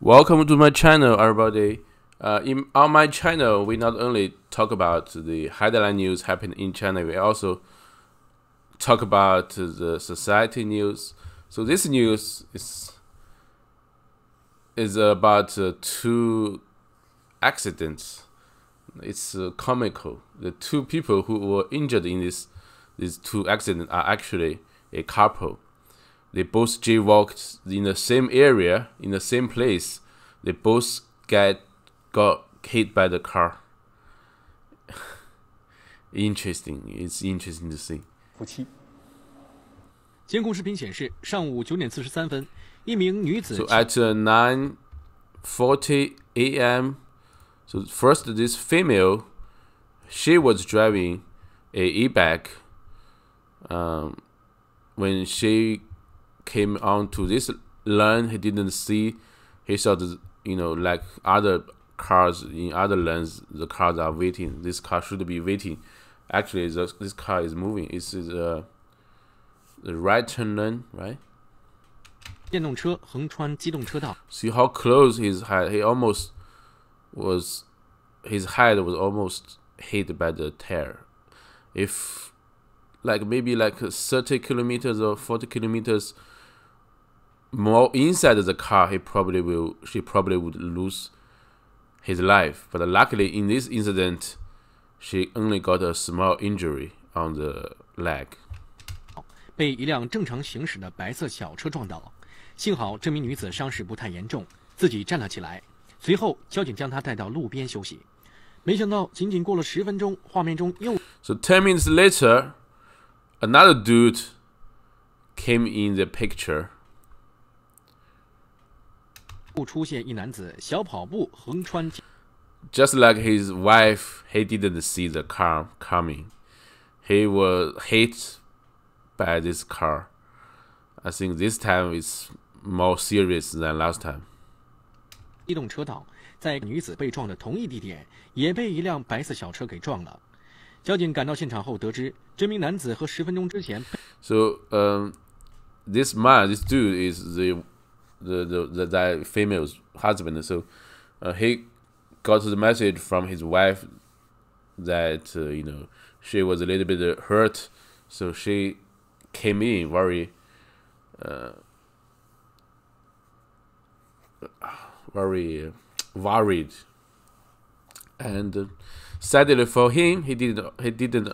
Welcome to my channel, everybody. Uh, in, on my channel, we not only talk about the headline news happening in China, we also talk about the society news. So this news is is about uh, two accidents. It's uh, comical. The two people who were injured in this these two accidents are actually a couple. They both jaywalked in the same area, in the same place. They both get got hit by the car. interesting. It's interesting to see. 夫妻。监控视频显示，上午九点四十三分，一名女子。So at uh, nine forty a.m. So first, this female, she was driving a e-bike. Um, when she came on to this lane, he didn't see. He thought, you know, like other cars in other lanes, the cars are waiting. This car should be waiting. Actually, the, this car is moving. It's the, uh, the right turn lane, right? 电动车横穿机动车道. See how close his head. He almost was. His head was almost hit by the tire. If like maybe like 30 kilometers or 40 kilometers more inside the car, he probably will, she probably would lose his life. But luckily, in this incident, she only got a small injury on the leg. So ten minutes later, another dude came in the picture. 出现一男子小跑步横穿。Just like his wife, he didn't see the car coming. He was hit by this car. I think this time is more serious than last time. 机动车道，在女子被撞的同一地点，也被一辆白色小车给撞了。交警赶到现场后得知，这名男子和十分钟之前。So, um, this man, this dude is the the, the, the that female's husband. So uh, he got the message from his wife that uh, you know she was a little bit uh, hurt, so she came in very, uh, very uh, worried, and uh, sadly for him, he didn't he didn't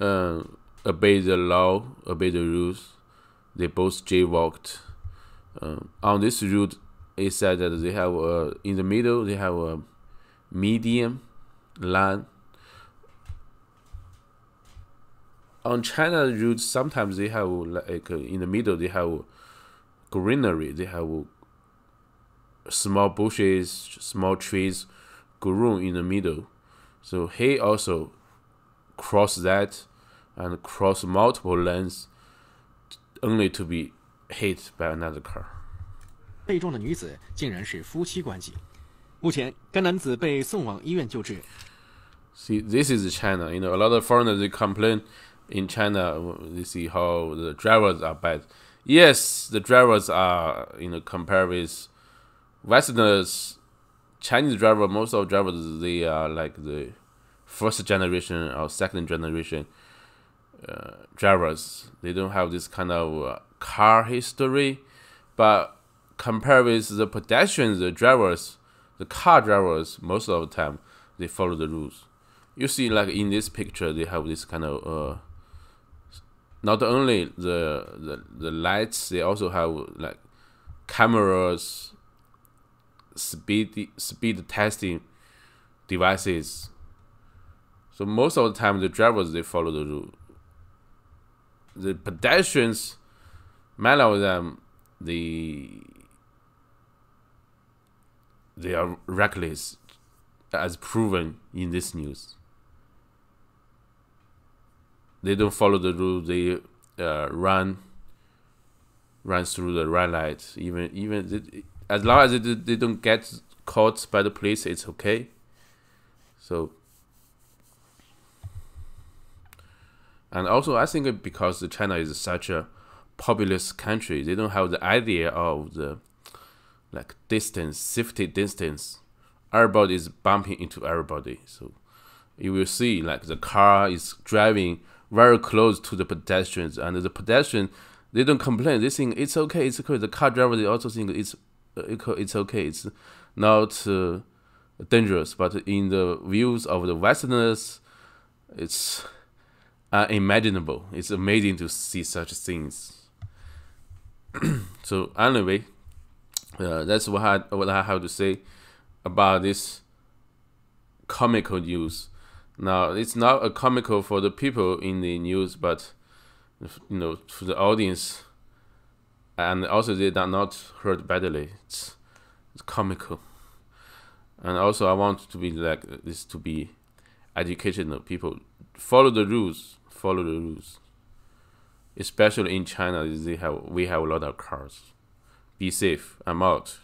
obey the law, obey the rules. They both jaywalked. Um, on this route, it said that they have uh, in the middle they have a medium line. On China route, sometimes they have like uh, in the middle they have greenery, they have small bushes, small trees, grown in the middle. So he also crossed that and crossed multiple lanes only to be hit by another car。被撞的女子竟然是夫妻关系。目前，该男子被送往医院救治。See, this is China. You know, a lot of foreigners they complain in China. They see how the drivers are bad. Yes, the drivers are, you know, compared with Westerners. Chinese driver, most of drivers they are like the first generation or second generation uh, drivers. They don't have this kind of uh, car history, but compared with the pedestrians, the drivers, the car drivers, most of the time they follow the rules. You see, like in this picture, they have this kind of uh, not only the, the the lights, they also have like cameras, speed speed testing devices. So most of the time, the drivers they follow the rules the pedestrians, many of them, um, the they are reckless, as proven in this news. They don't follow the rule. They uh, run, runs through the red light. Even even as long as they, they don't get caught by the police, it's okay. So And also, I think because China is such a populous country, they don't have the idea of the like distance, safety distance. Everybody is bumping into everybody, so you will see like the car is driving very close to the pedestrians, and the pedestrian they don't complain. They think it's okay, it's okay. The car driver they also think it's uh, it's okay, it's not uh, dangerous. But in the views of the Westerners, it's uh, imaginable. It's amazing to see such things. so anyway, uh, that's what I, what I have to say about this comical news. Now it's not a comical for the people in the news, but you know for the audience, and also they are not hurt badly. It's, it's comical, and also I want to be like this to be educational. People follow the rules follow the rules. Especially in China, they have we have a lot of cars. Be safe. I'm out.